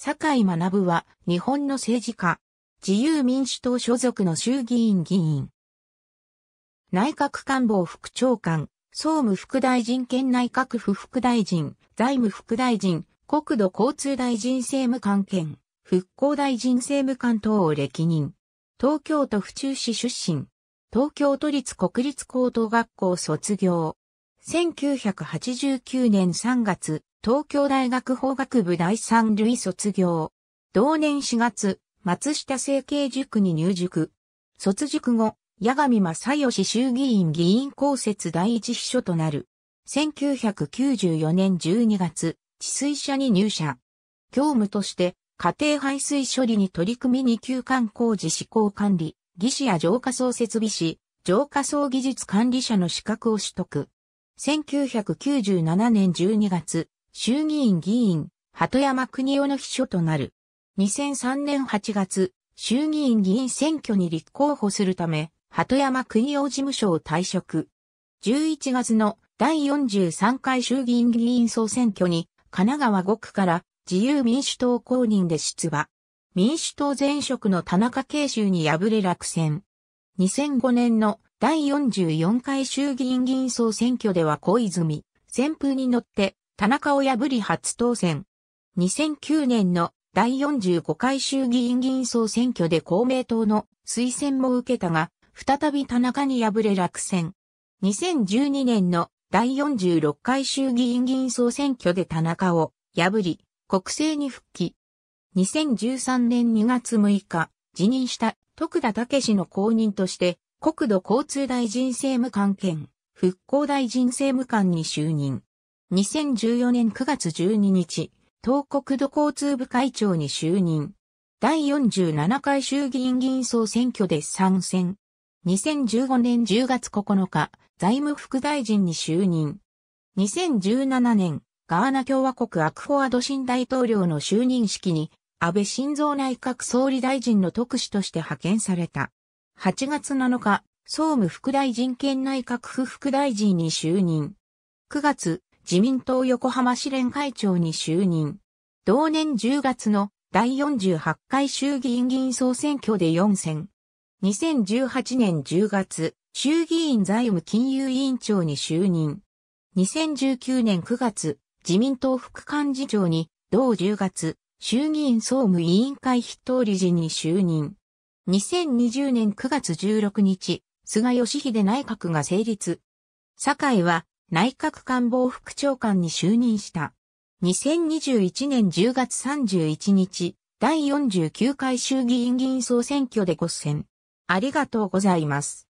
坂井学は日本の政治家、自由民主党所属の衆議院議員。内閣官房副長官、総務副大臣兼内閣府副大臣、財務副大臣、国土交通大臣政務官兼、復興大臣政務官等を歴任。東京都府中市出身。東京都立国立高等学校卒業。1989年3月、東京大学法学部第三類卒業。同年4月、松下政経塾に入塾。卒塾後、八神正義衆議院議員公設第一秘書となる。1994年12月、治水社に入社。業務として、家庭排水処理に取り組みに休館工事施行管理、技師や浄化層設備士、浄化層技術管理者の資格を取得。1997年12月、衆議院議員、鳩山国夫の秘書となる。2003年8月、衆議院議員選挙に立候補するため、鳩山国夫事務所を退職。11月の第43回衆議院議員総選挙に、神奈川5区から自由民主党公認で出馬。民主党前職の田中慶州に敗れ落選。2005年の第44回衆議院議員総選挙では小泉、旋風に乗って田中を破り初当選。2009年の第45回衆議院議員総選挙で公明党の推薦も受けたが、再び田中に敗れ落選。2012年の第46回衆議院議員総選挙で田中を破り、国政に復帰。2013年2月6日、辞任した徳田武氏の公認として国土交通大臣政務官兼復興大臣政務官に就任。2014年9月12日、東国土交通部会長に就任。第47回衆議院議員総選挙で参戦。2015年10月9日、財務副大臣に就任。2017年、ガーナ共和国アクフォアド新大統領の就任式に、安倍晋三内閣総理大臣の特使として派遣された。8月7日、総務副大臣兼内閣府副大臣に就任。9月、自民党横浜市連会長に就任。同年10月の第48回衆議院議員総選挙で4選。2018年10月、衆議院財務金融委員長に就任。2019年9月、自民党副幹事長に、同10月、衆議院総務委員会筆頭理事に就任。2020年9月16日、菅義偉内閣が成立。酒井は内閣官房副長官に就任した。2021年10月31日、第49回衆議院議員総選挙でご選。ありがとうございます。